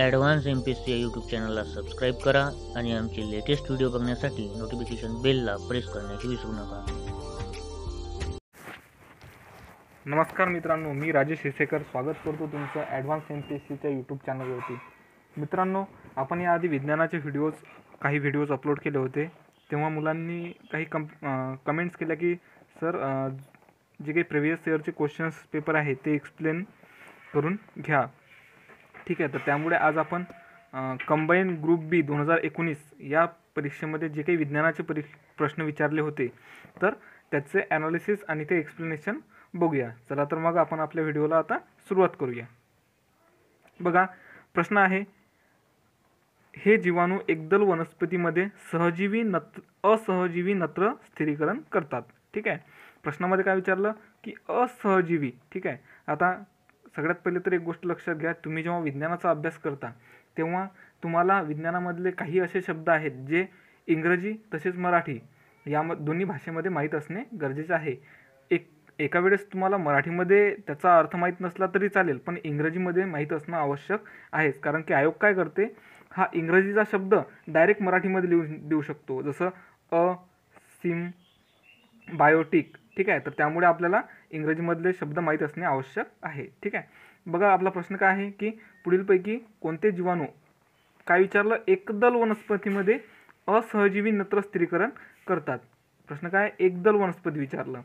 advance M P C या YouTube चॅनलला subscribe करा आणि आमचे लेटेस्ट व्हिडिओ बघण्यासाठी नोटिफिकेशन बेलला प्रेस करण्याची विसरू नका नमस्कार मित्रांनो मी राजेश हिसेकर स्वागत करतो तुमचं ॲडव्हान्स एम पी एस सीच्या यूट्यूब चॅनलवरती मित्रांनो आपण याआधी विज्ञानाचे व्हिडिओज काही व्हिडिओज अपलोड केले होते तेव्हा मुलांनी काही कम कमेंट्स केल्या की सर जे काही प्रिव्हियस इयरचे क्वेश्चन्स पेपर आहे ते एक्सप्लेन करून घ्या ठीक आहे तर त्यामुळे आज आपण कंबाईन ग्रुप बी दोन हजार एकोणीस या परीक्षेमध्ये जे काही विज्ञानाचे परी प्रश्न विचारले होते तर त्याचे ॲनालिसिस आणि ते एक्सप्लेनेशन बघूया चला तर मग आपण आपल्या व्हिडिओला आता सुरुवात करूया बघा प्रश्न आहे हे जीवाणू एकदल वनस्पतीमध्ये सहजीवी नत्र असहजीवी नत्र स्थिरीकरण करतात ठीक आहे प्रश्नामध्ये काय विचारलं की असहजीवी ठीक आहे आता सगळ्यात पहिले तर एक गोष्ट लक्षात घ्या तुम्ही जेव्हा विज्ञानाचा अभ्यास करता तेव्हा तुम्हाला विज्ञानामधले काही असे शब्द आहेत जे इंग्रजी तसेच मराठी या म दोन्ही भाषेमध्ये माहीत असणे गरजेचे आहे एक एका वेळेस तुम्हाला मराठीमध्ये त्याचा अर्थ माहीत नसला तरी चालेल पण इंग्रजीमध्ये माहीत असणं आवश्यक आहेच कारण की आयोग काय करते हा इंग्रजीचा शब्द डायरेक्ट मराठीमध्ये लिहून देऊ शकतो जसं अ सिम बायोटिक ठीक आहे तर त्यामुळे आपल्याला इंग्रजीमधले शब्द माहीत असणे आवश्यक आहे ठीक आहे बघा आपला प्रश्न काय आहे की पुढीलपैकी कोणते जीवाणू काय विचारलं एकदल वनस्पतीमध्ये असहजीवी नत्र स्थिरीकरण करतात प्रश्न काय एकदल वनस्पती विचारलं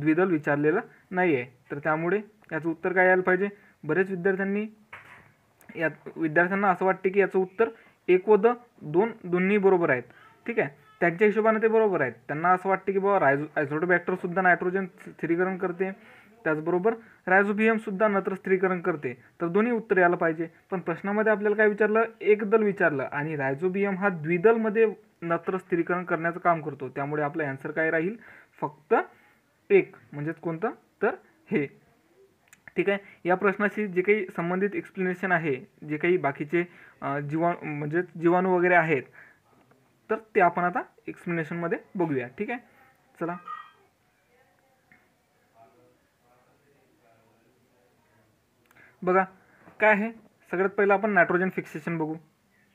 द्विदल विचारलेलं नाही आहे तर त्यामुळे याचं उत्तर काय यायला पाहिजे बरेच विद्यार्थ्यांनी या विद्यार्थ्यांना असं वाटते की याचं उत्तर एकवद दोन दोन्ही बरोबर आहेत ठीक आहे त्यांच्या हिशोबाने ते बरोबर आहेत त्यांना असं वाटतं की बाबा रायझो सुद्धा नायट्रोजन स्थिरीकरण करते त्याचबरोबर रायझोबियमसुद्धा नत्र स्थिरीकरण करते तर दोन्ही उत्तर यायला पाहिजे पण प्रश्नामध्ये आपल्याला काय विचारलं एकदल विचारलं आणि रायझोबियम हा द्विदलमध्ये नत्र स्थिरीकरण करण्याचं काम करतो त्यामुळे आपला अँसर काय राहील फक्त एक म्हणजेच कोणतं तर हे ठीक आहे या प्रश्नाशी जे काही संबंधित एक्सप्लेनेशन आहे जे काही बाकीचे जीवा म्हणजेच जीवाणू वगैरे आहेत तर ते आपण आता एक्सप्लेनेशनमध्ये बघूया ठीक आहे चला बघा काय आहे सगळ्यात पहिलं आपण नायट्रोजन फिक्सेशन बघू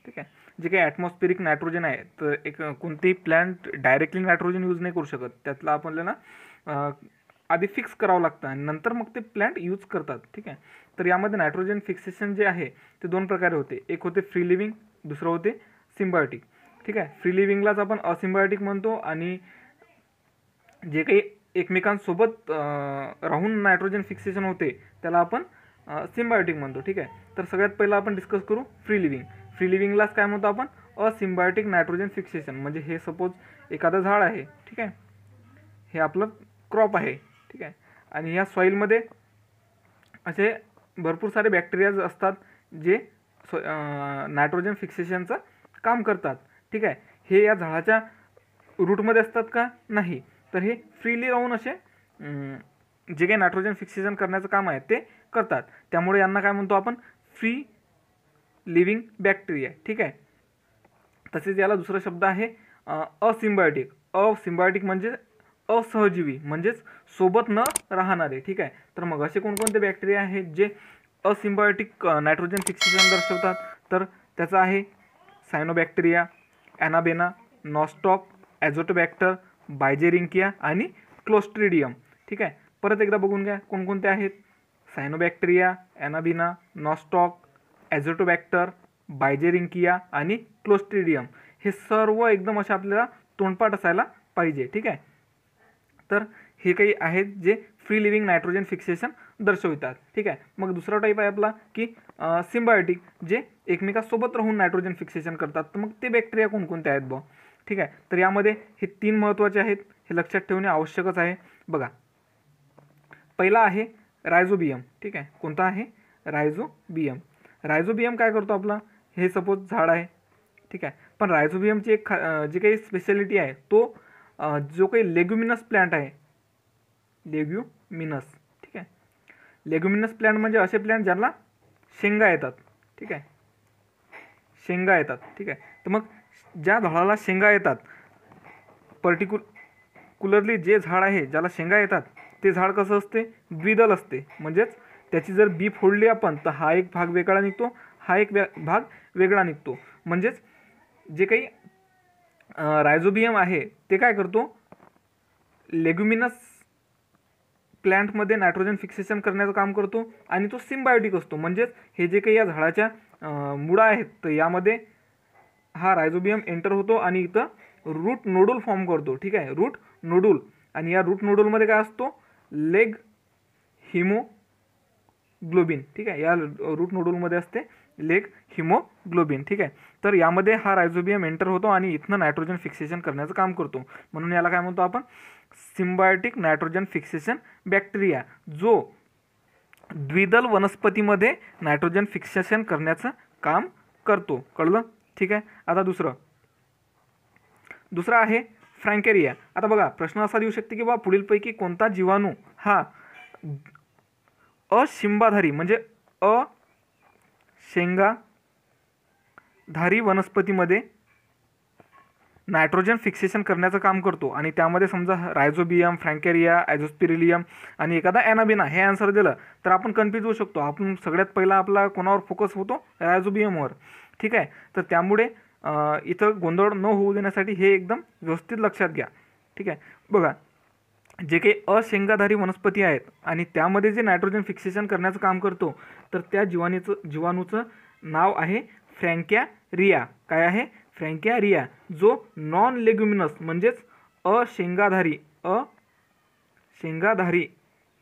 ठीक आहे जे काही ॲटमॉस्फेरिक नायट्रोजन आहे तर एक कोणतेही प्लॅन्ट डायरेक्टली नायट्रोजन यूज नाही करू शकत त्यातला आपल्याला आधी फिक्स करावं लागतं आणि नंतर मग ते प्लॅन्ट यूज करतात ठीक आहे तर यामध्ये नायट्रोजन फिक्सेशन जे आहे ते दोन प्रकारे होते एक होते फ्री लिव्हिंग दुसरं होते सिम्बायोटिक ठीक आहे फ्री लिव्हिंगलाच आपण असिम्बायोटिक म्हणतो आणि जे काही एकमेकांसोबत राहून नायट्रोजन फिक्सेशन होते त्याला आपण सिम्बायोटिक म्हणतो ठीक आहे तर सगळ्यात पहिलं आपण डिस्कस करू फ्री लिव्हिंग फ्री लिव्हिंगलाच काय म्हणतो आपण असिम्बायोटिक नायट्रोजन फिक्सेशन म्हणजे हे सपोज एखादं झाड आहे ठीक आहे हे आपलं क्रॉप आहे ठीक आहे आणि या सॉईलमध्ये असे भरपूर सारे बॅक्टेरियाज असतात जे सो नायट्रोजन फिक्सेशनचं काम करतात ठीक आहे हे या झाडाच्या रूटमध्ये असतात का नाही तर हे फ्रीली राहून असे जे काही नायट्रोजन फिक्सेशन करण्याचं काम आहे ते करतात त्यामुळे यांना काय म्हणतो आपण फ्री लिव्हिंग बॅक्टेरिया ठीक आहे तसेच याला दुसरा शब्द आहे असिम्बायोटिक असिम्बायोटिक म्हणजे असहजीवी म्हणजेच सोबत न राहणारे ठीक आहे तर मग असे कोणकोणते बॅक्टेरिया आहेत जे असिम्बायोटिक नायट्रोजन फिक्सेशन दर्शवतात तर त्याचं आहे cyanobacteria anabaena nostoc azotobacter beijerinckia आणि क्लोस्ट्रिडियम ठीक आहे परत एकदा बघून घ्या कोणकोणते आहेत cyanobacteria anabaena nostoc azotobacter beijerinckia आणि क्लोस्ट्रिडियम हे सर्व एकदम असे आपल्याला तोंडपाठ असायला पाहिजे ठीक आहे तर हे काही आहेत जे फ्री लिव्हिंग नायट्रोजन फिक्सेशन दर्शवितात ठीक आहे मग दुसरा टाईप आहे आपला की सिम्बायोटिक जे एकमेकासोबत राहून नायट्रोजन फिक्सेशन करतात तर मग ते बॅक्टेरिया कोणकोणते आहेत ब ठीक आहे तर यामध्ये हे तीन महत्त्वाचे आहेत हे लक्षात ठेवणे आवश्यकच आहे बघा पहिला आहे रायझोबियम ठीक आहे कोणता आहे रायझोबियम रायझोबियम काय करतो आपला हे सपोज झाड आहे ठीक आहे पण रायझोबियमची एक खा जी काही स्पेशालिटी आहे तो जो काही लेग्युमिनस प्लांट आहे लेग्युमिनस ठीक आहे लेग्युमिनस प्लांट म्हणजे असे प्लांट ज्यांना शेंगा येतात ठीक आहे शेंगा येतात ठीक आहे तर मग ज्या झाडाला शेंगा येतात पर्टिक्युलरली जे झाड आहे ज्याला शेंगा येतात ते झाड कसं असते द्विदल असते म्हणजेच त्याची जर बी फोडली आपण तर हा एक भाग वेगळा निघतो हा एक भाग वेगळा निघतो म्हणजेच जे काही रायझोबियम आहे ते काय करतो लेग्युमिनस प्लॅन्टमध्ये नायट्रोजन फिक्सेशन करण्याचं काम करतो आणि तो सिम्बायोटिक असतो म्हणजेच हे जे काही या झाडाच्या मुळा आहेत तर यामध्ये हा रायझोबियम एंटर होतो आणि इथं रूट नोडूल फॉर्म करतो ठीक आहे रूट नोडूल आणि या रूट नोडूलमध्ये काय असतो लेग हिमोग्लोबिन ठीक आहे या रूट नोडूलमध्ये असते लेग हिमोग्लोबिन ठीक आहे तर यामध्ये हा रायझोबियम एंटर होतो आणि इथनं नायट्रोजन फिक्सेशन करण्याचं काम करतो म्हणून याला काय म्हणतो आपण सिम्बायोटिक नायट्रोजन फिक्सेशन बॅक्टेरिया जो द्विदल वनस्पतीमध्ये नायट्रोजन फिक्सेशन करण्याचं काम करतो कळलं ठीक आहे आता दुसरं दुसरं आहे फ्रँकेरिया आता बघा प्रश्न असा देऊ शकते की बा पुढीलपैकी कोणता जीवाणू हा अशिंबाधारी म्हणजे अ शेंगाधारी वनस्पतीमध्ये नायट्रोजन फिक्सेशन करण्याचं काम करतो आणि त्यामध्ये समजा रायझोबियम फ्रँकेरिया ॲझोस्पिरिलियम आणि एखादा ॲनाबिना हे आन्सर दिलं तर आपण कन्फ्यूज होऊ शकतो आपण सगळ्यात पहिला आपला कोणावर फोकस होतो रायझोबियमवर ठीक आहे तर त्यामुळे इथं गोंधळ न होऊ देण्यासाठी हे एकदम व्यवस्थित लक्षात घ्या ठीक आहे बघा जे काही अशेंगाधारी वनस्पती आहेत आणि त्यामध्ये जे नायट्रोजन फिक्सेशन करण्याचं काम करतो तर त्या जीवाणीचं जीवाणूचं नाव आहे फ्रँक्या रिया काय आहे फ्रँकॅरिया जो नॉन लेग्युमिनस म्हणजेच अशेंगाधारी अ शेंगाधारी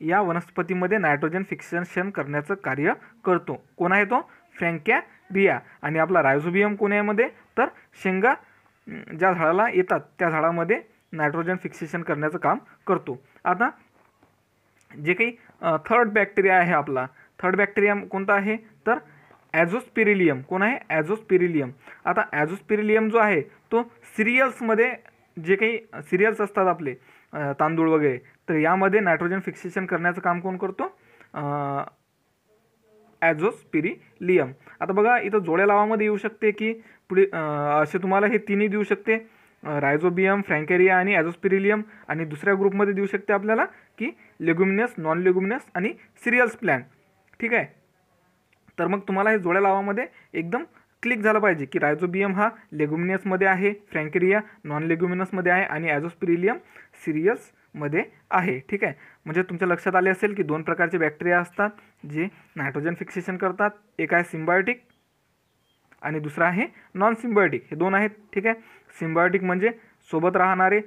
या वनस्पतीमध्ये नायट्रोजन फिक्सेशन करण्याचं कार्य करतो कोण आहे तो रिया आणि आपला रायझोबियम कोण मध्ये तर शेंगा ज्या झाडाला येतात त्या झाडामध्ये नायट्रोजन फिक्सेशन करण्याचं काम करतो आता जे काही थर्ड बॅक्टेरिया आहे आपला थर्ड बॅक्टेरिया कोणता आहे तर ॲझोस्पिरिलियम कोण आहे ॲझोस्पिरिलियम आता ॲझोस्पिरिलियम जो आहे तो सिरियल्समध्ये जे काही सिरियल्स असतात आपले तांदूळ वगैरे तर यामध्ये नायट्रोजन फिक्सेशन करण्याचं काम कोण करतो ॲझोस्पिरिलियम आता बघा इथं जोड्या लावामध्ये येऊ शकते की पुढे असे तुम्हाला हे तिन्ही देऊ शकते रायझोबियम फ्रँकेरिया आणि ॲझोस्पिरिलियम आणि दुसऱ्या ग्रुपमध्ये देऊ शकते आपल्याला की लेग्युमिनस नॉन लेग्युमिनस आणि सिरियल्स प्लॅन ठीक आहे तर मग तुम्हाला हे जोड्या लावामध्ये एकदम क्लिक झालं पाहिजे की रायझोबियम हा लेग्युमिनियसमध्ये आहे फ्रँकेरिया नॉन लेग्युमिनसमध्ये आहे आणि ॲझोस्पिरिलियम सिरियसमध्ये आहे ठीक आहे म्हणजे तुमच्या लक्षात आले असेल की दोन प्रकारचे बॅक्टेरिया असतात जे नायट्रोजन फिक्सेशन करतात एक आहे सिम्बायोटिक आणि दुसरा आहे नॉन सिम्बायोटिक हे दोन आहेत ठीक आहे सिम्बायोटिक म्हणजे सोबत राहणारे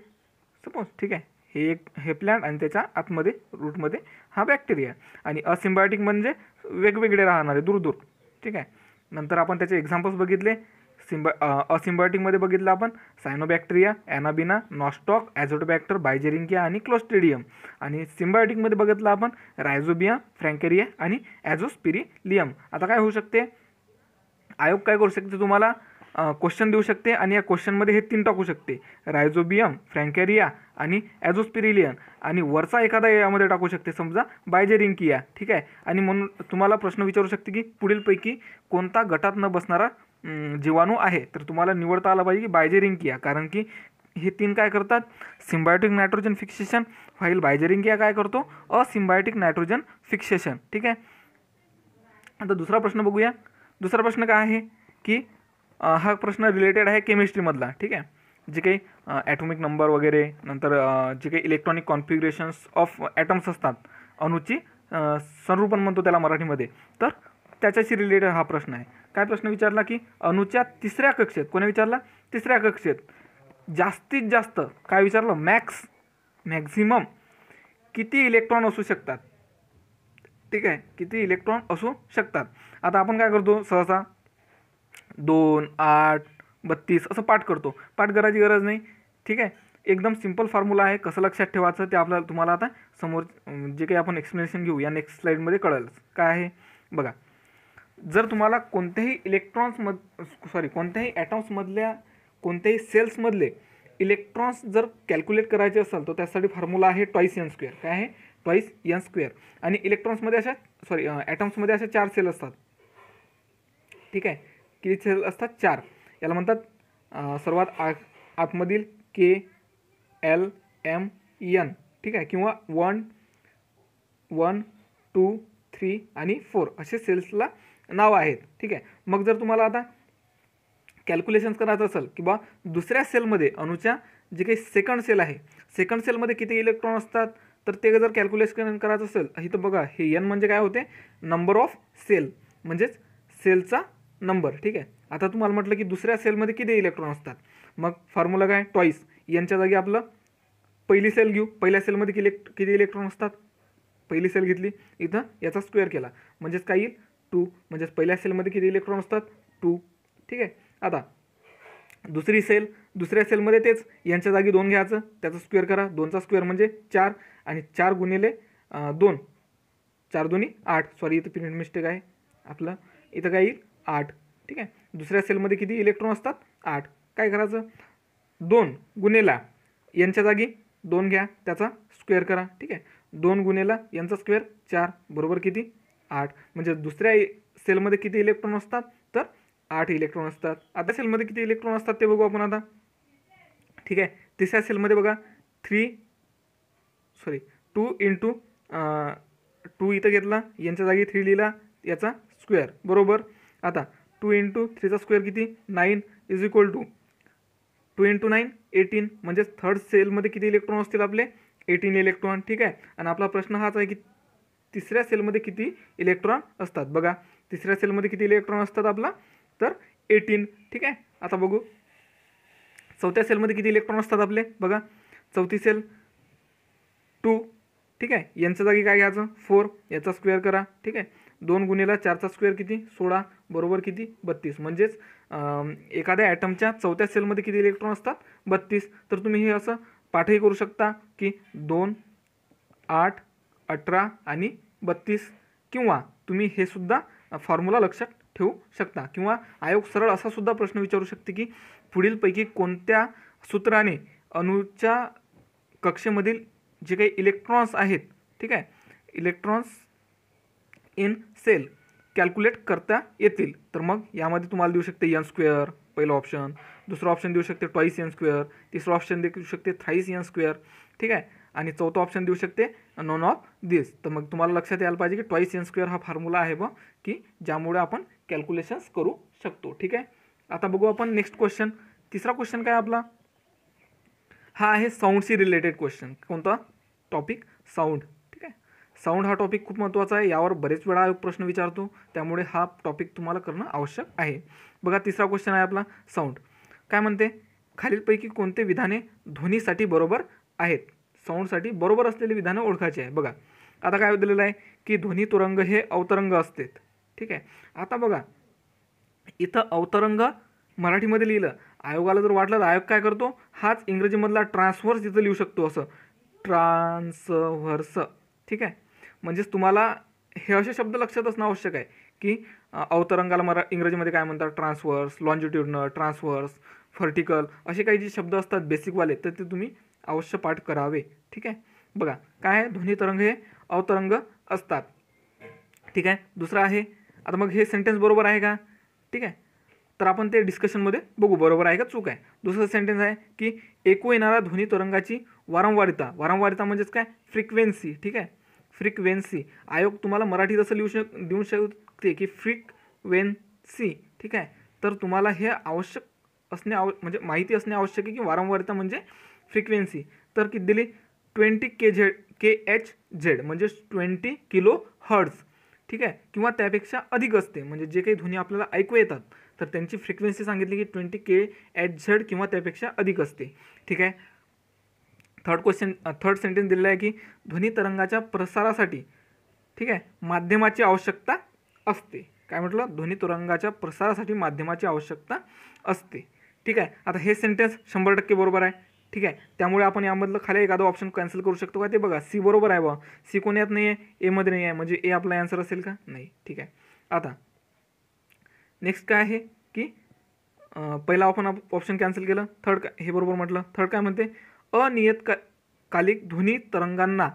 सपोज ठीक आहे हे एक हे प्लॅन्ट आणि त्याच्या आतमध्ये रूटमध्ये हा बॅक्टेरिया आणि असिम्बायोटिक म्हणजे वेगवेगळे राहणार आहे दूर दूर ठीक आहे नंतर आपण त्याचे एक्झाम्पल्स बघितले सिंबा असिम्बायोटिकमध्ये बघितलं आपण cyanobacteria anabaena nostoc azotobacter beijerinckia आणि क्लोस्टेडियम आणि सिम्बायोटिकमध्ये बघितलं आपण रायझोबिया फ्रँकेरिया आणि ॲझोस्पिरिलियम आता काय होऊ शकते आयोग काय करू शकते तुम्हाला क्वेश्चन देऊ शकते आणि या क्वेश्चनमध्ये हे तीन टाकू शकते रायझोबियम फ्रँकेरिया आणि ॲझोस्पिरिलियन आणि वरचा एखादा यामध्ये टाकू शकते समजा बायजेरिंकिया ठीक आहे आणि म्हणून तुम्हाला प्रश्न विचारू शकते की पुढीलपैकी कोणता गटात न बसणारा जीवाणू आहे तर तुम्हाला निवडता आला पाहिजे की बायजेरिंकिया कारण की हे तीन काय करतात symbiotic nitrogen fixation while beijerinckia काय करतो असिम्बायोटिक नायट्रोजन फिक्सेशन ठीक आहे आता दुसरा प्रश्न बघूया दुसरा प्रश्न काय आहे की हा प्रश्न रिलेटेड आहे केमिस्ट्रीमधला ठीक आहे जे काही ॲटॉमिक नंबर वगैरे नंतर जे काही इलेक्ट्रॉनिक कॉन्फिगरेशन्स ऑफ ॲटम्स असतात अणूची संरूपण म्हणतो त्याला मराठीमध्ये तर त्याच्याशी रिलेटेड हा प्रश्न आहे काय प्रश्न विचारला की अणूच्या तिसऱ्या कक्षेत कोणी विचारला तिसऱ्या कक्षेत जास्तीत जास्त काय विचारलं मॅक्स मॅक्झिमम किती इलेक्ट्रॉन असू शकतात ठीक आहे किती इलेक्ट्रॉन असू शकतात आता आपण काय करतो सहसा दोन आठ बत्तीस असं पाठ करतो पाठ करायची गरज नाही ठीक आहे एकदम सिंपल फॉर्म्युला आहे कसं लक्षात ठेवायचं ते आपल्याला तुम्हाला आता समोर जे काही आपण एक्सप्लेनेशन घेऊ या नेक्स्ट स्लाईडमध्ये कळेल काय आहे बघा जर तुम्हाला कोणत्याही इलेक्ट्रॉन्समध सॉरी कोणत्याही ॲटॉम्समधल्या कोणत्याही सेल्समधले इलेक्ट्रॉन्स जर कॅल्क्युलेट करायचे असेल तर त्यासाठी फॉर्म्युला आहे टॉईस एन स्क्वेअर काय आहे टॉईस एन स्क्वेअर आणि इलेक्ट्रॉन्समध्ये अशा सॉरी ॲटॉम्समध्ये अशा चार सेल असतात ठीक आहे किती सेल असतात चार याला म्हणतात सर्वात आ आतमधील के एल एम एन ठीक आहे किंवा वन वन टू थ्री आणि फोर असे सेल्सला नाव आहेत ठीक आहे मग जर तुम्हाला आता कॅल्क्युलेशन्स करायचं असेल किंवा दुसऱ्या सेलमध्ये अणूच्या जे काही सेकंड सेल आहे सेकंड सेलमध्ये किती इलेक्ट्रॉन असतात तर ते जर कॅल्क्युलेशन करायचं असेल इथं बघा हे यन म्हणजे काय होते नंबर ऑफ सेल म्हणजेच सेलचा नंबर ठीक आहे आता तुम्हाला म्हटलं की दुसऱ्या सेलमध्ये किती इलेक्ट्रॉन असतात मग फॉर्म्युला काय टॉईस यांच्या जागी आपलं पहिली सेल घेऊ पहिल्या सेलमध्ये इलेक्ट किती इलेक्ट्रॉन असतात पहिली सेल घेतली इथं याचा स्क्वेअर केला म्हणजेच काय येईल टू म्हणजेच पहिल्या सेलमध्ये किती इलेक्ट्रॉन असतात टू ठीक आहे आता दुसरी सेल दुसऱ्या सेलमध्ये तेच यांच्या जागी दोन घ्यायचं त्याचा स्क्वेअर करा दोनचा स्क्वेअर म्हणजे चार आणि चार गुणिले दोन चार दोन्ही आठ सॉरी इथं प्रिंट मिस्टेक आहे आपलं इथं काय येईल आठ ठीक आहे दुसऱ्या सेलमध्ये किती इलेक्ट्रॉन असतात आठ काय करायचं दोन गुन्हेला यांच्या जागी दोन घ्या त्याचा स्क्वेअर करा ठीक आहे दोन गुन्हेला यांचा स्क्वेअर चार बरोबर किती आठ म्हणजे दुसऱ्या सेलमध्ये किती इलेक्ट्रॉन असतात तर आठ इलेक्ट्रॉन असतात आता सेलमध्ये किती इलेक्ट्रॉन असतात ते बघू आपण आता ठीक आहे तिसऱ्या सेलमध्ये बघा three sorry two into two इथं घेतला यांच्या जागी थ्री लिहिला याचा स्क्वेअर बरोबर आता टू इंटू थ्रीचा स्क्वेअर किती nine is equal to two into nine eighteen म्हणजेच थर्ड सेलमध्ये किती इलेक्ट्रॉन असतील आपले एटीन इलेक्ट्रॉन ठीक आहे आणि आपला प्रश्न हाच आहे की तिसऱ्या सेलमध्ये किती इलेक्ट्रॉन असतात बघा तिसऱ्या सेलमध्ये किती इलेक्ट्रॉन असतात आपला तर एटीन ठीक आहे आता बघू चौथ्या सेलमध्ये किती इलेक्ट्रॉन असतात आपले बघा चौथी सेल टू ठीक आहे यांचं जागी काय घ्यायचं फोर याचा स्क्वेअर करा ठीक आहे दोन गुणिला चारचा स्क्वेअर किती सोळा बरोबर किती बत्तीस म्हणजेच एखाद्या ॲटमच्या चौथ्या सेलमध्ये किती इलेक्ट्रॉन असतात बत्तीस तर तुम्ही हे असं पाठही करू शकता की दोन आठ अठरा आणि बत्तीस किंवा तुम्ही हे सुद्धा फॉर्म्युला लक्षात ठेवू शकता किंवा आयोग सरळ असा सुद्धा प्रश्न विचारू शकते की पुढीलपैकी कोणत्या सूत्राने अणूच्या कक्षेमधील जे काही इलेक्ट्रॉन्स आहेत ठीक आहे इलेक्ट्रॉन्स इन सेल कॅल्क्युलेट करता येतील तर मग यामध्ये तुम्हाला देऊ शकते यन स्क्वेअर पहिलं ऑप्शन दुसरा ऑप्शन देऊ शकते ट्वाईस यन स्क्वेअर तिसरा ऑप्शन देऊ शकते थ्राईस यन स्क्वेअर ठीक आहे आणि चौथं ऑप्शन देऊ शकते नॉन ऑफ दिस तर मग तुम्हाला लक्षात यायला पाहिजे की ट्वाईस यन स्क्वेअर हा फॉर्म्युला आहे बघ की ज्यामुळे आपण कॅल्क्युलेशन्स करू शकतो ठीक आहे आता बघू आपण नेक्स्ट क्वेश्चन तिसरा क्वेश्चन काय आपला हा आहे साऊंडशी रिलेटेड क्वेश्चन कोणता टॉपिक साऊंड साऊंड हा टॉपिक खूप महत्त्वाचा आहे यावर बरेच वेळा आयोग प्रश्न विचारतो त्यामुळे हा टॉपिक तुम्हाला करणं आवश्यक आहे बघा तिसरा क्वेश्चन आहे आपला साऊंड काय म्हणते खालीलपैकी कोणते विधाने ध्वनीसाठी बरोबर आहेत साऊंडसाठी बरोबर असलेली विधानं ओळखायची आहे बघा आता काय दिलेलं आहे की ध्वनी तुरंग हे अवतरंग असते ठीक आहे आता बघा इथं अवतरंग मराठीमध्ये लिहिलं आयोगाला जर वाटलं तर आयोग काय करतो हाच इंग्रजीमधला ट्रान्सव्हर्स इथं लिहू शकतो असं ट्रान्सव्हर्स ठीक आहे म्हणजेच तुम्हाला हे असे शब्द लक्षात असणं आवश्यक आहे की अवतरंगाला मरा इंग्रजीमध्ये काय म्हणतात ट्रान्सवर्स लॉन्जिट्युडनल ट्रान्सवर्स फर्टिकल असे काही जे शब्द असतात बेसिकवाले तर ते तुम्ही अवश्य पाठ करावे ठीक आहे बघा काय आहे ध्वनी तरंग हे अवतरंग असतात ठीक आहे दुसरं आहे आता मग हे सेंटेन्स बरोबर आहे का ठीक आहे तर आपण ते डिस्कशनमध्ये बघू बरोबर आहे का चूक आहे दुसरं सेंटेन्स आहे की एकू येणारा ध्वनी तरंगाची वारंवारिता वारंवारिता म्हणजेच काय फ्रिक्वेन्सी ठीक आहे फ्रिक्वेन्सी आयोग तुम्हाला मराठीत असं लिहू शक देऊ शकते की फ्रिक्वेन्सी ठीक आहे तर तुम्हाला हे आवश्यक असणे आव म्हणजे माहिती असणे आवश्यक आहे की वारंवारता म्हणजे फ्रिक्वेन्सी तर किती दिली twenty K Z K H Z म्हणजे ट्वेंटी किलो हर्ड्स ठीक आहे किंवा त्यापेक्षा अधिक असते म्हणजे जे काही ध्वनी आपल्याला ऐकू येतात तर त्यांची फ्रिक्वेन्सी सांगितली की ट्वेंटी के एच झेड किंवा त्यापेक्षा अधिक असते ठीक आहे थर्ड क्वेश्चन थर्ड सेंटेन्स दिलेला आहे की ध्वनी तरंगाच्या प्रसारासाठी ठीक आहे माध्यमाची आवश्यकता असते काय म्हटलं ध्वनी तरंगाच्या प्रसारासाठी माध्यमाची आवश्यकता असते ठीक आहे आता हे सेंटेन्स शंभर टक्के बरोबर आहे ठीक आहे त्यामुळे आपण यामधलं खाली एखादं ऑप्शन कॅन्सल करू शकतो का ते बघा सी बरोबर आहे बा सी कोण्यात नाही आहे एमध्ये नाही आहे म्हणजे ए आपला ॲन्सर असेल का नाही ठीक आहे आता नेक्स्ट काय आहे की पहिला आपण ऑप्शन कॅन्सल केलं थर्ड काय हे बरोबर म्हटलं थर्ड काय म्हणते अनियत कालिक ध्वनी तरंगांना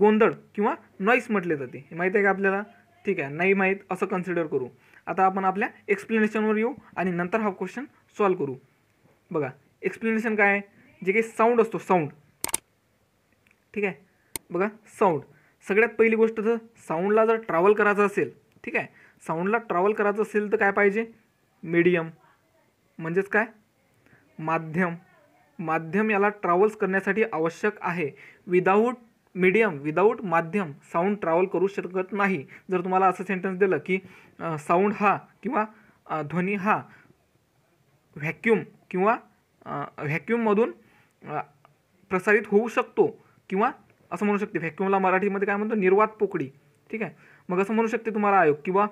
गोंधळ किंवा नॉईस म्हटले जाते हे माहीत आहे का आपल्याला ठीक आहे नाही माहीत असं कन्सिडर करू आता आपण आपल्या एक्सप्लेनेशनवर येऊ आणि नंतर हा क्वेश्चन सॉल्व करू बघा एक्सप्लेनेशन काय आहे जे काही साऊंड असतो साऊंड ठीक आहे बघा साऊंड सगळ्यात पहिली गोष्ट तर साऊंडला जर ट्रॅव्हल करायचं असेल ठीक आहे साऊंडला ट्रॅव्हल करायचं असेल तर काय पाहिजे मीडियम म्हणजेच काय माध्यम माध्यम याला ट्रॅव्हल्स करण्यासाठी आवश्यक आहे विदाऊट मीडियम विदाऊट माध्यम साऊंड ट्रॅव्हल करू शकत नाही जर तुम्हाला असं सेंटेन्स दिलं की साऊंड हा किंवा ध्वनी हा व्हॅक्यूम किंवा व्हॅक्युममधून प्रसारित होऊ शकतो किंवा असं म्हणू शकते व्हॅक्युमला मराठीमध्ये काय म्हणतो निर्वात पोकळी ठीक आहे मग असं म्हणू शकते तुम्हाला आयोग किंवा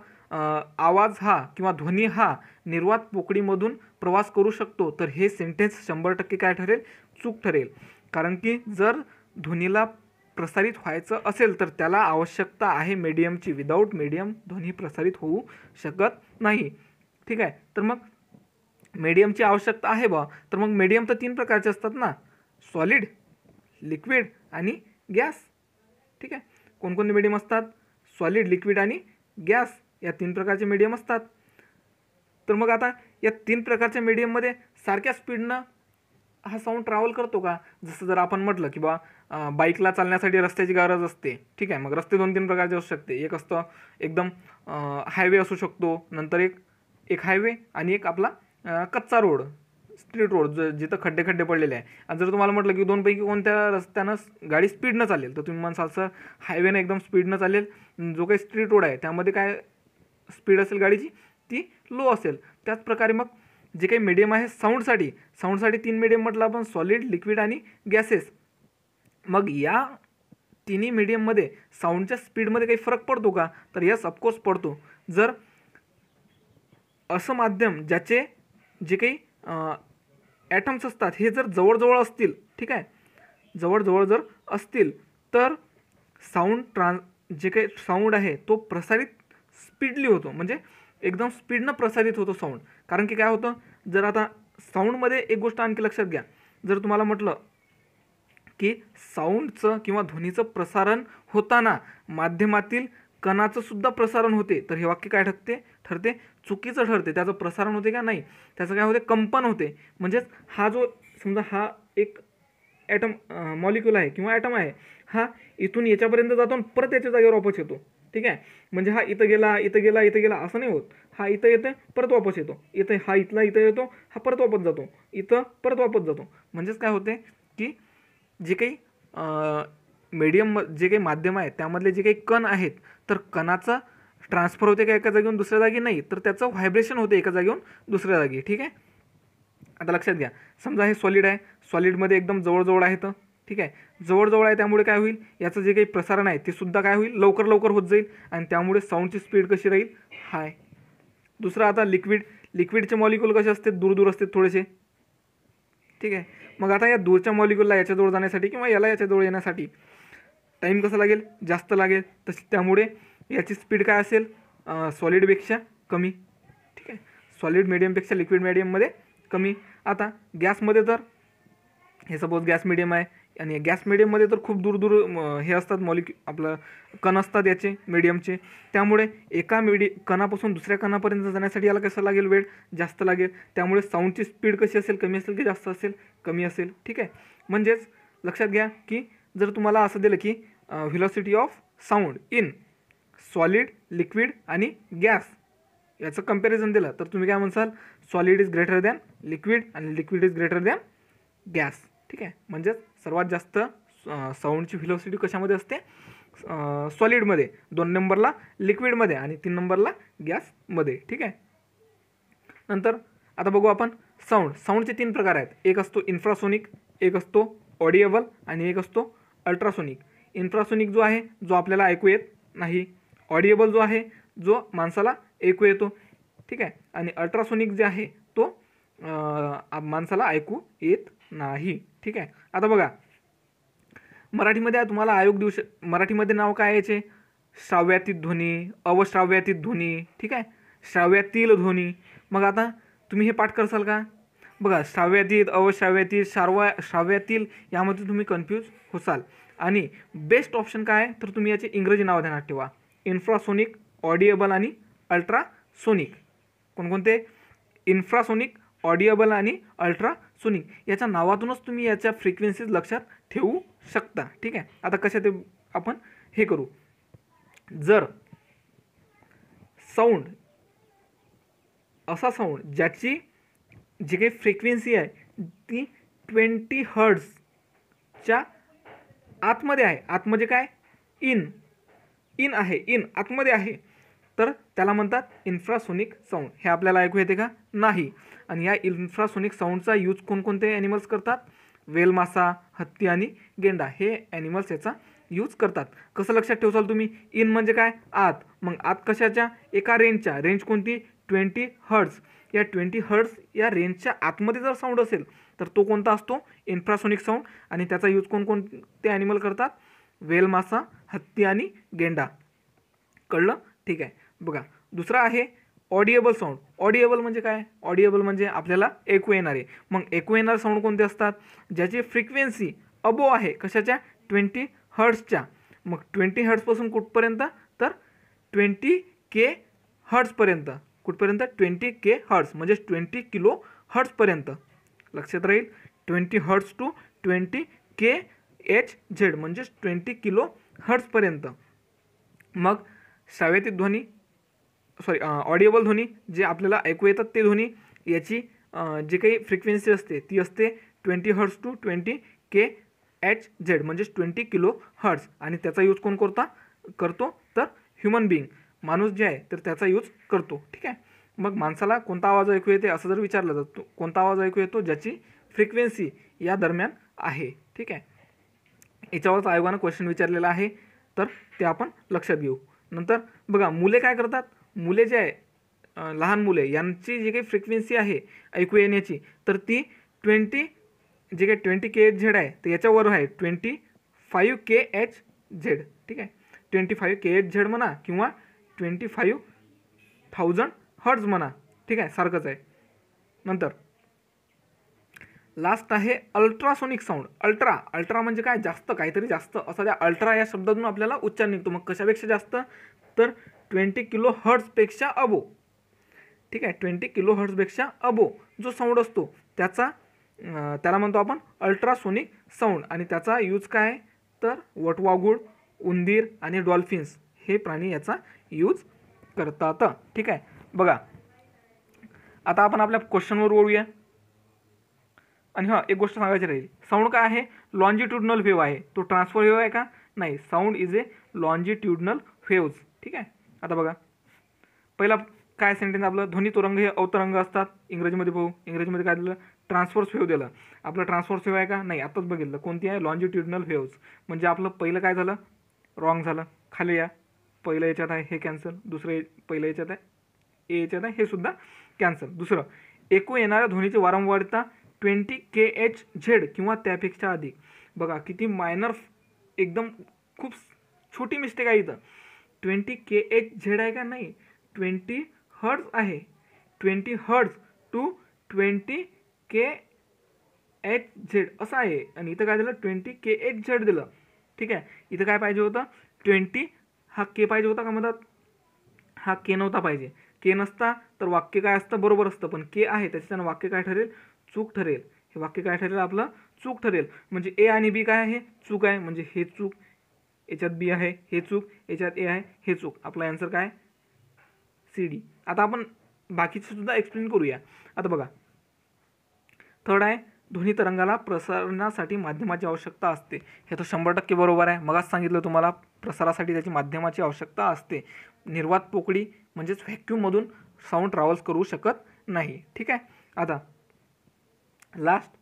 आवाज हा किंवा ध्वनी हा निर्वात पोकडीमधून प्रवास करू शकतो तर हे सेंटेन्स शंभर टक्के काय ठरेल चूक ठरेल कारण की जर ध्वनीला प्रसारित व्हायचं असेल तर त्याला आवश्यकता आहे मीडियमची विदाऊट मीडियम ध्वनी प्रसारित होऊ शकत नाही ठीक आहे तर मग मीडियमची आवश्यकता आहे बा तर मग मीडियम तर तीन प्रकारचे असतात ना सॉलिड लिक्विड आणि गॅस ठीक आहे कोणकोणते मीडियम असतात सॉलिड लिक्विड आणि गॅस या तीन प्रकारचे मीडियम असतात तर मग आता या तीन प्रकारच्या मीडियममध्ये सारख्या स्पीडनं हा साऊंड ट्रॅव्हल करतो का जसं जर आपण म्हटलं की बा बाईकला चालण्यासाठी रस्त्याची गरज असते ठीक आहे मग रस्ते दोन तीन प्रकारचे असू शकते एक असतं एकदम हायवे असू शकतो नंतर एक एक हायवे आणि एक आपला कच्चा रोड स्ट्रीट रोड ज जिथं खड्डे खड्डे पडलेले आहे आणि जर तुम्हाला म्हटलं की दोनपैकी कोणत्या रस्त्यानं गाडी स्पीडनं चालेल तर तुम्ही म्हणसाल सर हायवेनं एकदम स्पीडनं चालेल जो काही स्ट्रीट रोड आहे त्यामध्ये काय स्पीड असेल गाडीची ती लो असेल त्याचप्रकारे मग जे काही मीडियम आहे साऊंडसाठी साऊंडसाठी तीन मीडियम म्हटलं आपण सॉलिड लिक्विड आणि गॅसेस मग या तिन्ही मीडियममध्ये साऊंडच्या स्पीडमध्ये काही फरक पडतो का तर यस ऑफकोर्स पडतो जर असं माध्यम ज्याचे जे काही ॲटम्स असतात हे जर जवळजवळ असतील ठीक आहे जवळजवळ जर असतील तर साऊंड ट्रान्स जे काही साऊंड आहे तो प्रसारित स्पीडली होतो म्हणजे एकदम स्पीडनं प्रसारित होतो साऊंड कारण की काय होतं जर आता साऊंडमध्ये एक गोष्ट आणखी लक्षात घ्या जर तुम्हाला म्हटलं की साऊंडचं किंवा ध्वनीचं प्रसारण होताना माध्यमातील कणाचं सुद्धा प्रसारण होते तर हे वाक्य काय ठरते ठरते चुकीचं ठरते त्याचं प्रसारण होते का नाही त्याचं काय होते कंपन होते म्हणजेच हा जो समजा हा एक ॲटम मॉलिक्युल आहे किंवा ॲटम आहे हा इथून याच्यापर्यंत जातो आणि परत याच्या जागेवर वापस येतो ठीक आहे म्हणजे हा इथं गेला इथं गेला इथं गेला असं नाही होत हा इथं येतं परत वापस येतो इथं हा इथला इथं येतो हा परत वापस जातो इथं परत वापस जातो म्हणजेच काय होते की जे काही मीडियम जे काही माध्यम आहेत त्यामधले जे काही कण आहेत तर कणाचं ट्रान्सफर होते का एका जागेहून दुसऱ्या जागी नाही तर त्याचं व्हायब्रेशन होते एका जागेहून दुसऱ्या जागी ठीक आहे आता लक्षात घ्या समजा हे सॉलिड आहे सॉलिडमध्ये एकदम जवळजवळ आहे तर ठीक आहे जवळजवळ आहे त्यामुळे काय होईल याचं जे काही प्रसारण आहे ते सुद्धा काय होईल लवकर लवकर होत जाईल आणि त्यामुळे साऊंडची स्पीड कशी राहील हाय दुसरं आता लिक्विड लिक्विडचे मॉलिक्यूल कसे असते दूर दूर असते थोडेसे ठीक आहे मग आता या दूरच्या मॉलिक्युलला याच्याजवळ जाण्यासाठी किंवा याला याच्याजवळ येण्यासाठी टाईम कसा लागेल जास्त लागेल तशी त्यामुळे याची स्पीड काय असेल सॉलिडपेक्षा कमी ठीक आहे सॉलिड मीडियमपेक्षा लिक्विड मिडियममध्ये कमी आता गॅसमध्ये तर हे सपोज गॅस मिडियम आहे आणि गॅस मिडियममध्ये तर खूप दूर दूर हे असतात मॉलिक्यू आपलं कण असतात याचे मिडियमचे त्यामुळे एका मिडी कणापासून दुसऱ्या कणापर्यंत जाण्यासाठी याला कसं लागेल वेळ जास्त लागेल त्यामुळे साऊंडची स्पीड कशी असेल कमी असेल की जास्त असेल कमी असेल ठीक आहे म्हणजेच लक्षात घ्या की जर तुम्हाला असं दिलं की velocity of sound in solid liquid आणि गॅस याचं कम्पॅरिझन दिलं तर तुम्ही काय म्हणसाल solid is greater than liquid आणि liquid is greater than gas ठीक आहे म्हणजेच सर्वात जास्त साऊंडची फिलॉसिटी कशामध्ये असते सॉलिडमध्ये दोन नंबरला लिक्विडमध्ये आणि तीन नंबरला गॅसमध्ये ठीक आहे नंतर आता बघू आपण साऊंड साऊंडचे तीन प्रकार आहेत एक असतो इन्फ्रासोनिक एक असतो ऑडिएबल आणि एक असतो अल्ट्रासोनिक इन्फ्रासोनिक जो आहे जो आपल्याला ऐकू येत नाही ऑडिएबल जो आहे जो माणसाला ऐकू येतो ठीक आहे आणि अल्ट्रासोनिक जे आहे तो माणसाला ऐकू येत नाही ठीक आहे आता बघा मराठीमध्ये तुम्हाला आयोग देऊ मराठीमध्ये नाव काय याचे श्राव्यातीत ध्वनी अवश्राव्यातीत ध्वनी ठीक आहे श्राव्यातील ध्वनी मग आता तुम्ही हे पाठ करसाल का बघा श्राव्यातीत अवश्राव्यातीत सार्वा श्राव्यातील यामध्ये तुम्ही कन्फ्यूज होसाल आणि बेस्ट ऑप्शन काय तर तुम्ही याचे इंग्रजी नाव ध्यानात ठेवा इन्फ्रासोनिक ऑडिएबल आणि अल्ट्रासोनिक कोणकोणते इन्फ्रासोनिक ऑडिएबल आणि अल्ट्रासोनिक याच्या नावातूनच तुम्ही याच्या फ्रिक्वेन्सीज लक्षात ठेवू शकता ठीक आहे आता कशा ते आपण हे करू जर साऊंड असा साऊंड ज्याची जी काही फ्रिक्वेन्सी आहे ती ट्वेंटी हर्ड्सच्या आतमध्ये आहे आत म्हणजे काय इन इन आहे इन आतमध्ये आहे तर त्याला म्हणतात इन्फ्रासोनिक साऊंड हे आपल्याला ऐकू येते का नाही आणि या इन्फ्रासोनिक साऊंडचा यूज कोणकोणते ॲनिमल्स करतात वेल मासा हत्ती आणि गेंडा हे ॲनिमल्स याचा यूज करतात कसं लक्षात ठेवसाल तुम्ही इन म्हणजे काय आत मग आत कशाच्या एका रेंजच्या रेंज कोणती ट्वेंटी हर्ड्स या ट्वेंटी हर्ड्स या रेंजच्या आतमध्ये जर साऊंड असेल तर तो कोणता असतो इन्फ्रासोनिक साऊंड आणि त्याचा यूज कोणकोणते ॲनिमल करतात वेल मासा हत्ती आणि गेंडा कळलं ठीक आहे बघा दुसरा आहे ऑडिएबल साऊंड ऑडिएबल म्हणजे काय ऑडिएबल म्हणजे आपल्याला ऐकू येणारे मग ऐकू येणार साऊंड कोणते असतात ज्याची फ्रिक्वेन्सी अबो आहे कशाच्या ट्वेंटी हर्ट्सच्या मग ट्वेंटी हर्ट्सपासून कुठपर्यंत तर ट्वेंटी के हर्ट्सपर्यंत कुठपर्यंत ट्वेंटी के हर्ट्स म्हणजेच ट्वेंटी किलो हर्ट्सपर्यंत लक्षात राहील twenty hertz to twenty K H Z म्हणजेच ट्वेंटी किलो हर्ट्सपर्यंत मग श्राव्यती ध्वनी सॉरी ऑडिओबल ध्वनी जे आपल्याला ऐकू येतात ते ध्वनी याची जी काही फ्रिक्वेन्सी असते ती असते twenty hertz to twenty K H Z म्हणजेच ट्वेंटी किलो हर्ट्स आणि त्याचा यूज कोण करता करतो तर ह्युमन बिईंग माणूस जे आहे तर त्याचा यूज करतो ठीक आहे मग माणसाला कोणता आवाज ऐकू येते असं जर विचारलं जातो कोणता आवाज ऐकू येतो ज्याची फ्रिक्वेन्सी या दरम्यान आहे ठीक आहे याच्यावरच आयोगानं क्वेश्चन विचारलेला आहे तर ते आपण लक्षात घेऊ नंतर बघा मुले काय करतात मुले जे आहे लहान मुले यांची जी काही फ्रिक्वेन्सी आहे ऐकू येण्याची तर ती ट्वेंटी जे काही ट्वेंटी के एच झेड आहे तर याच्यावर आहे twenty five K H Z ठीक आहे twenty five K H Z म्हणा किंवा ट्वेंटी फाईव्ह थाउजंड हर्ड्स म्हणा ठीक आहे सारखंच आहे नंतर लास्ट आहे अल्ट्रासोनिक साऊंड अल्ट्रा अल्ट्रा म्हणजे काय जास्त काहीतरी जास्त असा त्या अल्ट्रा या शब्दातून आपल्याला उच्चार निघतो मग कशापेक्षा जास्त तर ट्वेंटी किलो हर्ट्सपेक्षा अबो ठीक आहे ट्वेंटी किलो हर्ट्सपेक्षा अबो जो साऊंड असतो त्याचा त्याला म्हणतो आपण अल्ट्रासोनिक साऊंड आणि त्याचा यूज काय आहे तर वटवागुळ उंदीर आणि डॉल्फिन्स हे प्राणी याचा यूज करतात ठीक आहे बघा आता आपण आपल्या क्वेश्चनवर ओळूया आणि हां एक गोष्ट सांगायची राहील साऊंड काय आहे लॉन्जिट्युडनल व्हेव आहे तो ट्रान्सफर व्हेव आहे का नाही sound is a longitudinal waves ठीक आहे आता बघा पहिला काय सेंटेन्स आपलं ध्वनी तुरंग हे अवतरंग असतात इंग्रजीमध्ये भाऊ इंग्रजीमध्ये काय दिलं ट्रान्सफोर्स फेव दिलं आपलं ट्रान्सफोर्स फेव आहे का नाही आताच बघितलं कोणती आहे लॉन्जिट्युडनल फेव्स म्हणजे आपलं पहिलं काय झालं रॉंग झालं खाली या पहिलं याच्यात आहे हे कॅन्सल दुसरं पहिलं याच्यात आहे ए याच्यात आहे हे सुद्धा कॅन्सल दुसरं एकू येणाऱ्या ध्वनीची वारंवारता ट्वेंटी के एच झेड किंवा त्यापेक्षा अधिक बघा किती मायनर एकदम खूप छोटी मिस्टेक आहे इथं ट्वेंटी के एच झेड आहे का नाही ट्वेंटी हड्स आहे twenty hertz to twenty K H Z असं आहे आणि इथं काय दिलं ट्वेंटी के एच झेड दिलं ठीक आहे इथं काय पाहिजे होतं ट्वेंटी हा के पाहिजे होता का म्हणतात हा के नव्हता पाहिजे के नसता तर वाक्य काय असतं बरोबर असतं पण के आहे त्याच्यानं वाक्य काय ठरेल चूक ठरेल हे वाक्य काय ठरेल आपलं चूक ठरेल म्हणजे ए आणि बी काय आहे चूक आहे म्हणजे हे चूक याच्यात बी आहे हे चूक याच्यात ए आहे हे चूक आपला आन्सर काय सी डी आता आपण बाकीचे सुद्धा एक्सप्लेन करूया आता बघा थर्ड आहे ध्वनी तरंगाला प्रसारणासाठी माध्यमाची आवश्यकता असते हे तर शंभर टक्के बरोबर आहे आज सांगितलं तुम्हाला प्रसारासाठी त्याची माध्यमाची आवश्यकता असते निर्वात पोकळी म्हणजेच व्हॅक्यूममधून साऊंड ट्रॅव्हल्स करू शकत नाही ठीक आहे आता लास्ट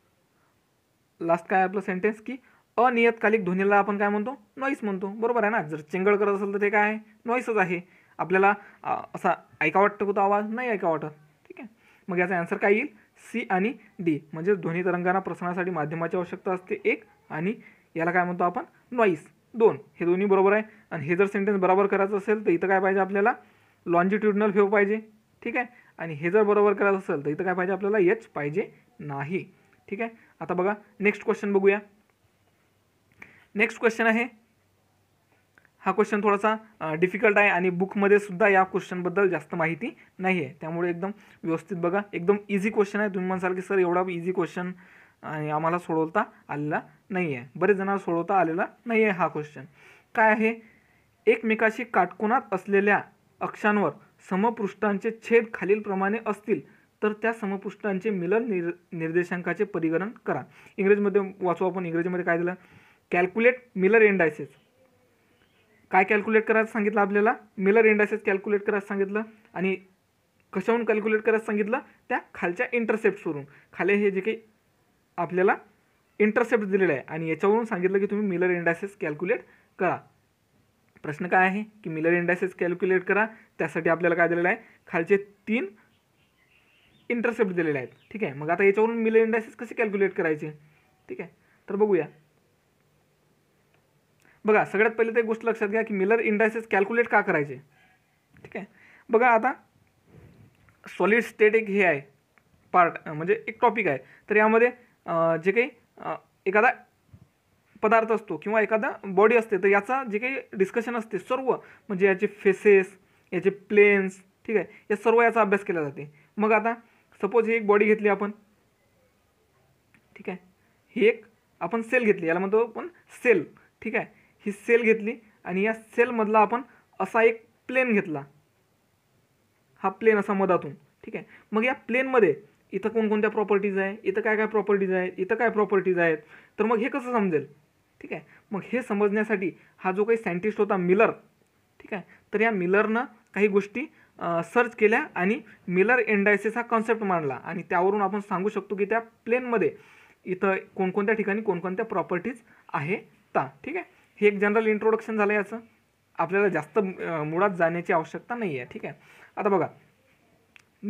लास्ट काय आपलं सेंटेन्स की अनियतकालिक ध्वनीला आपण काय म्हणतो नॉईस म्हणतो बरोबर आहे ना जर चेंगळ करत असेल तर ते काय आहे नॉईसच आहे आपल्याला असा ऐका वाटतं कुठं आवाज नाही ऐका वाटत ठीक आहे मग याचा ॲन्सर काय येईल सी आणि डी म्हणजेच ध्वनी तरंगांना प्रसारणासाठी माध्यमाची आवश्यकता असते एक आणि याला काय म्हणतो आपण नॉईस दोन हे दोन्ही बरोबर आहे आणि हे जर सेंटेन्स बरोबर करायचं असेल तर इथं काय पाहिजे आपल्याला लॉन्जिट्युडनल व्हेव पाहिजे ठीक आहे आणि हे जर बरोबर करायचं असेल तर इथं काय पाहिजे आपल्याला एच पाहिजे नाही ठीक आहे आता बघा नेक्स्ट क्वेश्चन बघूया नेक्स्ट क्वेश्चन आहे हा क्वेश्चन थोडासा डिफिकल्ट आहे आणि बुकमध्ये सुद्धा या क्वेश्चनबद्दल जास्त माहिती नाही आहे त्यामुळे एकदम व्यवस्थित बघा एकदम इझी क्वेश्चन आहे तुम्ही म्हणसाल की सर एवढा इझी क्वेश्चन आणि आम्हाला सोडवता आलेला नाही आहे बरेच जणांना सोडवता आलेला नाही आहे हा क्वेश्चन काय आहे एकमेकाशी काटकोनात असलेल्या अक्षांवर समपृष्ठांचे छेद खालीलप्रमाणे असतील तर त्या समपृष्ठांचे मिलन निर् निर्देशांकाचे परिगणन करा इंग्रजीमध्ये वाचू आपण इंग्रजीमध्ये काय दिलं कॅल्क्युलेट मिलर इंडायसेस काय कॅल्क्युलेट करायचं सांगितलं आपल्याला मिलर इंडायसेस कॅल्क्युलेट करायचं सांगितलं आणि कशाहून कॅल्क्युलेट करायचं सांगितलं त्या खालच्या इंटरसेप्टवरून खाली हे जे काही आपल्याला इंटरसेप्ट दिलेलं आहे आणि याच्यावरून सांगितलं की तुम्ही मिलर इंडायसेस कॅल्क्युलेट करा प्रश्न काय आहे की मिलर इंडायसेस कॅल्क्युलेट करा त्यासाठी आपल्याला काय दिलेलं आहे खालचे तीन इंटरसेप्ट दिलेले आहेत ठीक आहे मग आता याच्यावरून मिलर इंडायसेस कसे कॅल्क्युलेट करायचे ठीक आहे तर बघूया बघा सगळ्यात पहिले ते गोष्ट लक्षात घ्या की मिलर इंडायसेस कॅल्क्युलेट का करायचे ठीक आहे बघा आता सॉलिड स्टेट एक हे आहे पार्ट म्हणजे एक टॉपिक आहे तर यामध्ये जे काही एखादा पदार्थ असतो किंवा एखादा बॉडी असते तर याचा जे काही डिस्कशन असते सर्व म्हणजे याचे फेसेस याचे प्लेन्स ठीक आहे या सर्व याचा अभ्यास केला जाते मग आता सपोज ही एक बॉडी घेतली आपण ठीक आहे ही एक आपण सेल घेतली याला म्हणतो आपण सेल ठीक आहे ही सेल घेतली आणि या सेलमधला आपण असा एक प्लेन घेतला हा प्लेन असा मधातून ठीक आहे मग या प्लेनमध्ये इथं कोणकोणत्या प्रॉपर्टीज आहे इथं काय काय प्रॉपर्टीज आहेत इथं काय प्रॉपर्टीज आहेत तर मग हे कसं समजेल ठीक आहे मग हे समजण्यासाठी हा जो काही सायंटिस्ट होता मिलर ठीक आहे तर या मिलरनं काही गोष्टी सर्च केल्या आणि मिलर एंडायसिस हा कॉन्सेप्ट मांडला आणि त्यावरून आपण सांगू शकतो की त्या प्लेनमध्ये इथं कोणकोणत्या ठिकाणी कोणकोणत्या प्रॉपर्टीज आहे ता ठीक आहे हे एक जनरल इंट्रोडक्शन झालं याचं आपल्याला जास्त मुळात जाण्याची आवश्यकता नाही आहे ठीक आहे आता बघा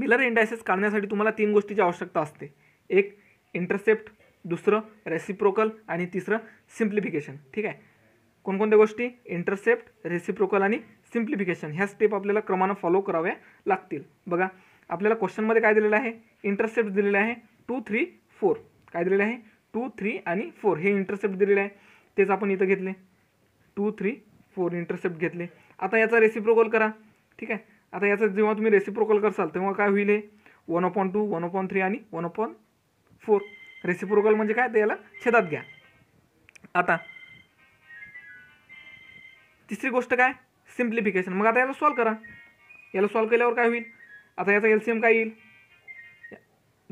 मिलर इंडायसेस काढण्यासाठी तुम्हाला तीन गोष्टीची आवश्यकता असते एक इंटरसेप्ट दुसरं रेसिप्रोकल आणि तिसरं सिम्प्लिफिकेशन ठीक आहे कोणकोणत्या गोष्टी इंटरसेप्ट रेसिप्रोकल आणि सिम्प्लिफिकेशन ह्या स्टेप आपल्याला क्रमानं फॉलो कराव्या लागतील बघा आपल्याला क्वेश्चनमध्ये काय दिलेलं आहे इंटरसेप्ट दिलेले आहे टू थ्री फोर काय दिलेलं आहे टू थ्री आणि फोर हे इंटरसेप्ट दिलेले आहे तेच आपण इथं घेतले टू थ्री फोर इंटरसेप्ट घेतले आता याचा रेसिप्रोकल करा ठीक आहे आता याचा जेव्हा तुम्ही रेसिप्रोकल करसाल तेव्हा काय होईल हे one upon two one upon three आणि वन अपॉन फोर रेसिप्रोकल म्हणजे काय ते याला छेदात घ्या आता तिसरी गोष्ट काय सिम्प्लिफिकेशन मग आता याला सॉल्व करा याला सॉल्व केल्यावर काय होईल आता याचा एलसीएम काय येईल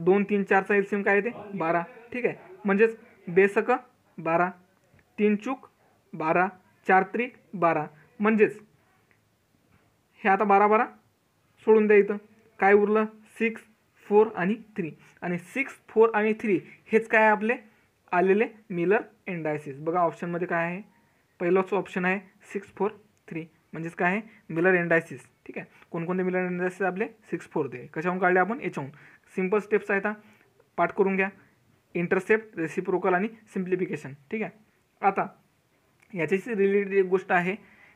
दोन तीन चारचा एलसीएम काय येते बारा ठीक आहे म्हणजेच बेसक बारा तीन चूक बारा चार त्रिक बारा म्हणजेच हे आता बारा बारा सोडून द्या इथं काय उरलं सिक्स फोर आणि थ्री आणि सिक्स फोर आणि थ्री हेच काय आहे आपले आलेले मिलर एन्डायसिस बघा ऑप्शनमध्ये काय आहे पहिलाच ऑप्शन आहे सिक्स फोर थ्री म्हणजेच काय आहे मिलर इंडायसिस ठीक आहे कोणकोणते मिलर एन्डायसिस आपले सिक्स फोर ते कशाहून काढले आपण याच्याहून सिम्पल स्टेप्स आहेत पाठ करून घ्या इंटरसेप्ट रेसिप्रोकल आणि सिम्प्लिफिकेशन ठीक आहे आता याच्याशी रिलेटेड एक गोष्ट आहे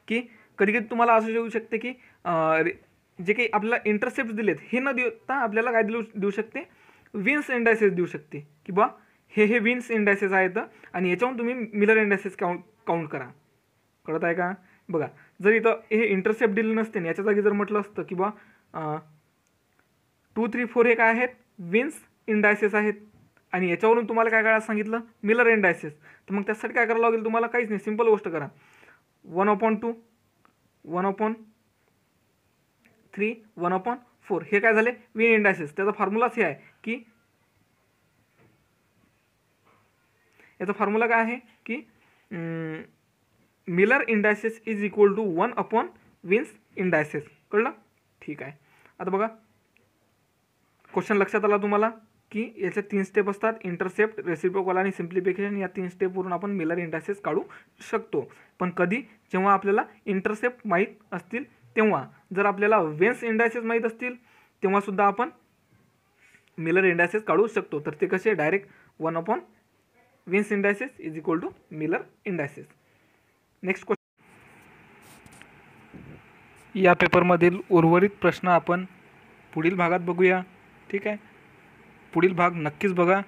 की कधी कधी तुम्हाला असं येऊ शकते की जे काही आपल्याला इंटरसेप्ट दिलेत हे न देता आपल्याला काय दिऊ देऊ शकते विन्स इंडायसेस देऊ शकते की बा हे हे विन्स इंडायसेस आहेत आणि याच्याहून तुम्ही मिलर इंडायसेस काउंट काउंट करा कळत आहे का बघा जर इथं हे इंटरसेप्ट दिले नसते ना याच्या जागी जर म्हटलं असतं की बा टू थ्री फोर हे काय आहेत विन्स इंडायसेस आहेत आणि याच्यावरून तुम्हाला काय करायला सांगितलं मिलर इंडायसेस तर मग त्यासाठी काय करायला लागेल तुम्हाला काहीच नाही सिम्पल गोष्ट करा one upon two one upon three one upon four हे काय झाले विन इंडायसेस त्याचा फॉर्म्युलाच हे आहे की याचा फॉर्म्युला काय आहे की Miller indices is equal to one upon Weiss indices कळलं ठीक आहे आता बघा क्वेश्चन लक्षात आला तुम्हाला की याचे तीन स्टेप असतात इंटरसेप्ट रेसिप्रोकॉल आणि सिम्प्लिफिकेशन या तीन स्टेपवरून आपण मिलर इंडायसेस काढू शकतो पण कधी जेव्हा आपल्याला इंटरसेप्ट माहीत असतील तेव्हा जर आपल्याला वेन्स इंडायसेस माहीत असतील तेव्हासुद्धा आपण मिलर इंडायसेस काढू शकतो तर ते कसे direct one upon Weiss indices is equal to Miller indices next question या पेपरमधील उर्वरित प्रश्न आपण पुढील भागात बघूया ठीक आहे पुढील भाग नक्कीच बघा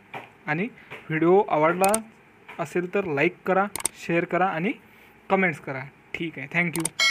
आणि व्हिडिओ आवडला असेल तर लाईक करा शेअर करा आणि कमेंट्स करा ठीक आहे थँक्यू